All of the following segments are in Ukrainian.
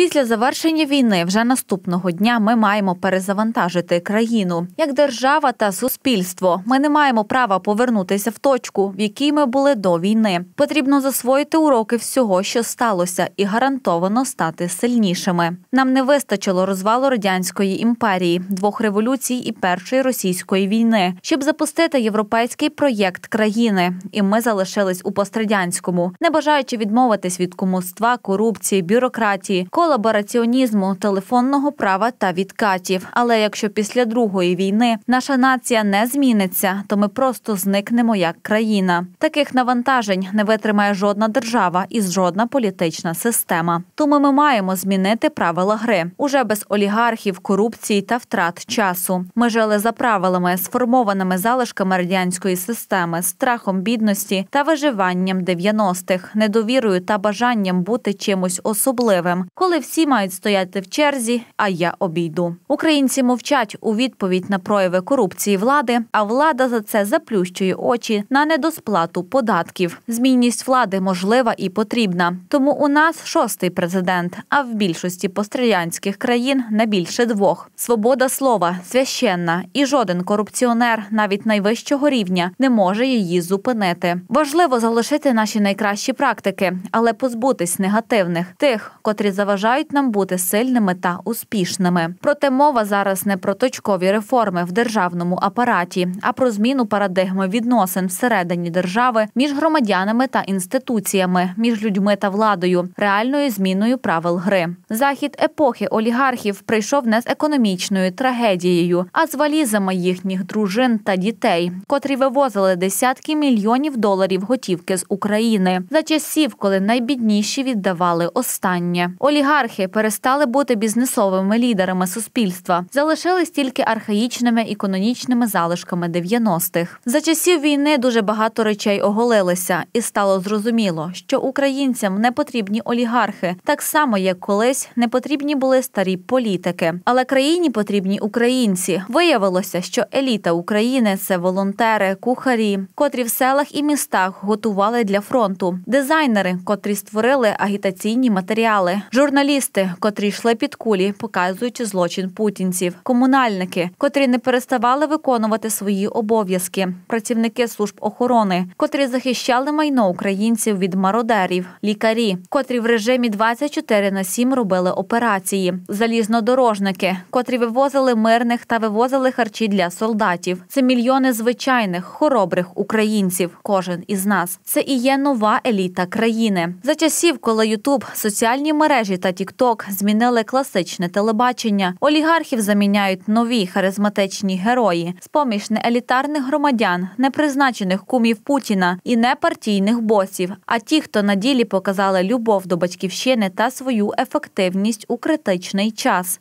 Після завершення війни вже наступного дня ми маємо перезавантажити країну як держава та суспільство. Ми не маємо права повернутися в точку, в якій ми були до війни. Потрібно засвоїти уроки всього, що сталося, і гарантовано стати сильнішими. Нам не вистачило розвалу радянської імперії, двох революцій і першої російської війни, щоб запустити європейський проєкт країни. І ми залишились у пострадянському, не бажаючи відмовитись від кумуства, корупції, бюрократії, коло колабораціонізму, телефонного права та відкатів. Але якщо після другої війни наша нація не зміниться, то ми просто зникнемо як країна. Таких навантажень не витримає жодна держава і жодна політична система. Тому ми маємо змінити правила гри уже без олігархів, корупції та втрат часу. Ми жили за правилами, сформованими залишками радянської системи, страхом бідності та виживанням 90-х, недовірою та бажанням бути чимось особливим, коли всі мають стояти в черзі, а я обійду. Українці мовчать у відповідь на прояви корупції влади, а влада за це заплющує очі на недосплату податків. Змінність влади можлива і потрібна. Тому у нас шостий президент. А в більшості пострілянських країн не більше двох. Свобода слова священна, і жоден корупціонер, навіть найвищого рівня, не може її зупинити. Важливо залишити наші найкращі практики, але позбутись негативних тих, котрі заважають бажають нам бути сильними та успішними. Проте мова зараз не про точкові реформи в державному апараті, а про зміну парадигми відносин всередині держави між громадянами та інституціями, між людьми та владою, реальною зміною правил гри. Захід епохи олігархів прийшов не з економічною трагедією, а з валізами їхніх дружин та дітей, котрі вивозили десятки мільйонів доларів готівки з України за часів, коли найбідніші віддавали останнє. Олігархи олігархи перестали бути бізнесовими лідерами суспільства, залишились тільки архаїчними і канонічними залишками 90-х. За часів війни дуже багато речей оголилися, і стало зрозуміло, що українцям не потрібні олігархи, так само як колись не потрібні були старі політики. Але країні потрібні українці. Виявилося, що еліта України це волонтери, кухарі, котрі в селах і містах готували для фронту, дизайнери, котрі створили агітаційні матеріали, журналісти журналісти, котрі йшли під кулі, показуючи злочин путінців, комунальники, котрі не переставали виконувати свої обов'язки, працівники служб охорони, котрі захищали майно українців від мародерів, лікарі, котрі в режимі 24 на 7 робили операції, залізнодорожники, котрі вивозили мирних та вивозили харчі для солдатів. Це мільйони звичайних хоробрих українців. Кожен із нас це і є нова еліта країни за часів, коли Ютуб, соціальні мережі та та Тікток змінили класичне телебачення. Олігархів заміняють нові харизматичні герої, з-поміж неелітарних громадян, непризначених кумів Путіна і непартійних босів. А ті, хто на ділі показали любов до батьківщини та свою ефективність у критичний час.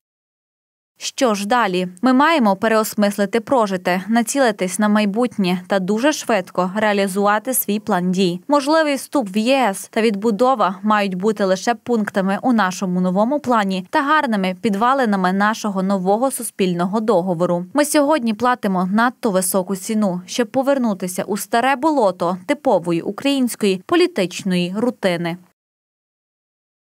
Що ж далі? Ми маємо переосмислити прожите, націлитись на майбутнє та дуже швидко реалізувати свій план дій. Можливий вступ в ЄС та відбудова мають бути лише пунктами у нашому новому плані та гарними підвалинами нашого нового суспільного договору. Ми сьогодні платимо надто високу ціну, щоб повернутися у старе болото типової української політичної рутини.